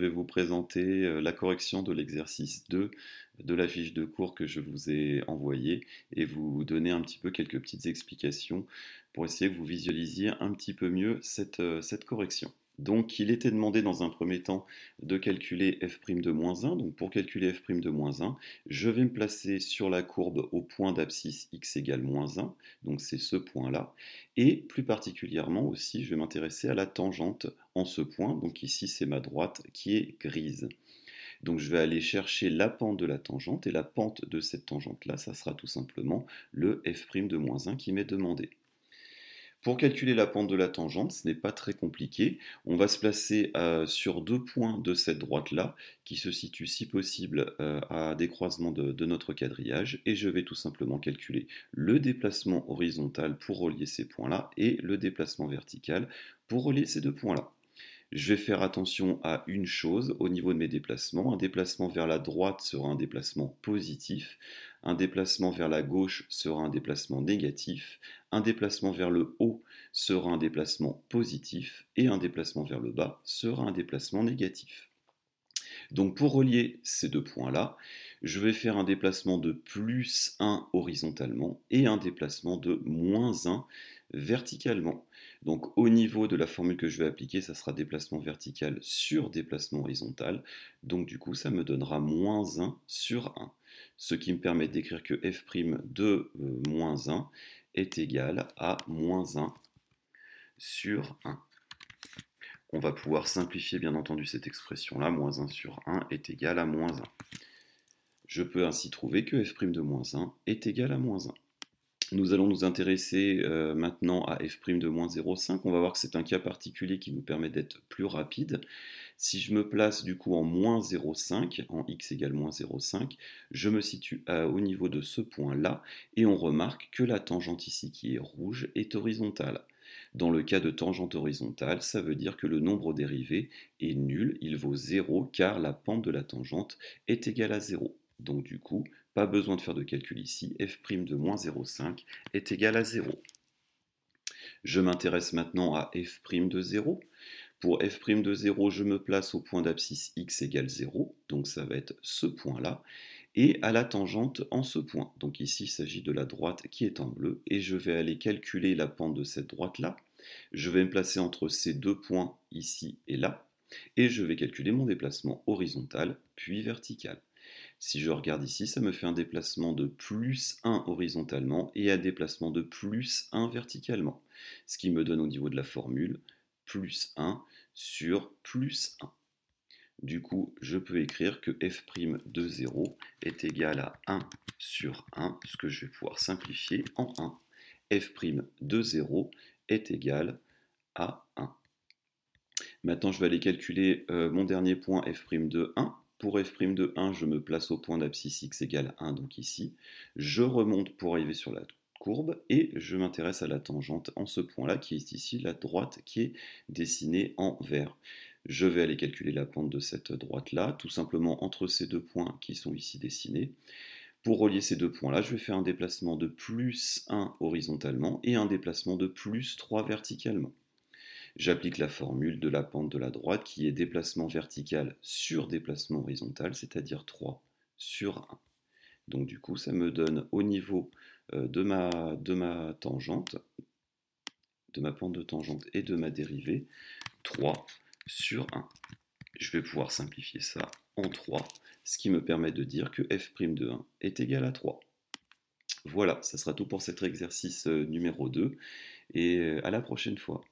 Je vais vous présenter euh, la correction de l'exercice 2 de la fiche de cours que je vous ai envoyée et vous donner un petit peu quelques petites explications pour essayer que vous visualisiez un petit peu mieux cette, euh, cette correction. Donc il était demandé dans un premier temps de calculer f' de moins 1. Donc pour calculer f' de moins 1, je vais me placer sur la courbe au point d'abscisse x égale moins 1, donc c'est ce point-là. Et plus particulièrement aussi, je vais m'intéresser à la tangente en ce point, donc ici c'est ma droite qui est grise. Donc je vais aller chercher la pente de la tangente, et la pente de cette tangente-là, ça sera tout simplement le f' de moins 1 qui m'est demandé. Pour calculer la pente de la tangente, ce n'est pas très compliqué. On va se placer euh, sur deux points de cette droite-là, qui se situe si possible euh, à des croisements de, notre quadrillage, et je vais tout simplement calculer le déplacement horizontal pour relier ces points-là et le déplacement vertical pour relier ces deux points-là je vais faire attention à une chose au niveau de mes déplacements. Un déplacement vers la droite sera un déplacement positif, un déplacement vers la gauche sera un déplacement négatif, un déplacement vers le haut sera un déplacement positif et un déplacement vers le bas sera un déplacement négatif. Donc pour relier ces deux points-là, je vais faire un déplacement de plus 1 horizontalement et un déplacement de moins 1 verticalement. Donc au niveau de la formule que je vais appliquer, ça sera déplacement vertical sur déplacement horizontal. Donc du coup, ça me donnera moins 1 sur 1. Ce qui me permet d'écrire que f' de euh, moins 1 est égal à moins 1 sur 1 on va pouvoir simplifier bien entendu cette expression-là, moins 1 sur 1 est égal à moins 1. Je peux ainsi trouver que f' de moins 1 est égal à moins 1. Nous allons nous intéresser euh, maintenant à f' de moins 0,5. On va voir que c'est un cas particulier qui nous permet d'être plus rapide. Si je me place du coup en moins 0,5, en x égale moins 0,5, je me situe à, euh, au niveau de ce point-là, et on remarque que la tangente ici qui est rouge est horizontale. Dans le cas de tangente horizontale, ça veut dire que le nombre dérivé est nul, il vaut 0 car la pente de la tangente est égale à 0. Donc du coup, pas besoin de faire de calcul ici, f' de moins 0,5 est égal à 0. Je m'intéresse maintenant à f' de 0. Pour f' de 0, je me place au point d'abscisse x égale 0, donc ça va être ce point-là, et à la tangente en ce point. Donc ici, il s'agit de la droite qui est en bleu, et je vais aller calculer la pente de cette droite-là. Je vais me placer entre ces deux points ici et là, et je vais calculer mon déplacement horizontal puis vertical. Si je regarde ici, ça me fait un déplacement de plus 1 horizontalement et un déplacement de plus 1 verticalement. Ce qui me donne au niveau de la formule plus 1 sur plus 1. Du coup, je peux écrire que f' de 0 est égal à 1 sur 1, ce que je vais pouvoir simplifier en 1. f' de 0 est égal à 1. Maintenant, je vais aller calculer euh, mon dernier point f' de 1. Pour f' de 1, je me place au point d'abscisse x égale 1, donc ici. Je remonte pour arriver sur la courbe et je m'intéresse à la tangente en ce point-là qui est ici la droite qui est dessinée en vert. Je vais aller calculer la pente de cette droite-là, tout simplement entre ces deux points qui sont ici dessinés. Pour relier ces deux points-là, je vais faire un déplacement de plus 1 horizontalement et un déplacement de plus 3 verticalement j'applique la formule de la pente de la droite qui est déplacement vertical sur déplacement horizontal, c'est-à-dire 3 sur 1. Donc du coup, ça me donne au niveau euh, de ma, de ma tangente, de ma pente de tangente et de ma dérivée, 3 sur 1. Je vais pouvoir simplifier ça en 3, ce qui me permet de dire que f' de 1 est égal à 3. Voilà, ça sera tout pour cet exercice euh, numéro 2, et euh, à la prochaine fois.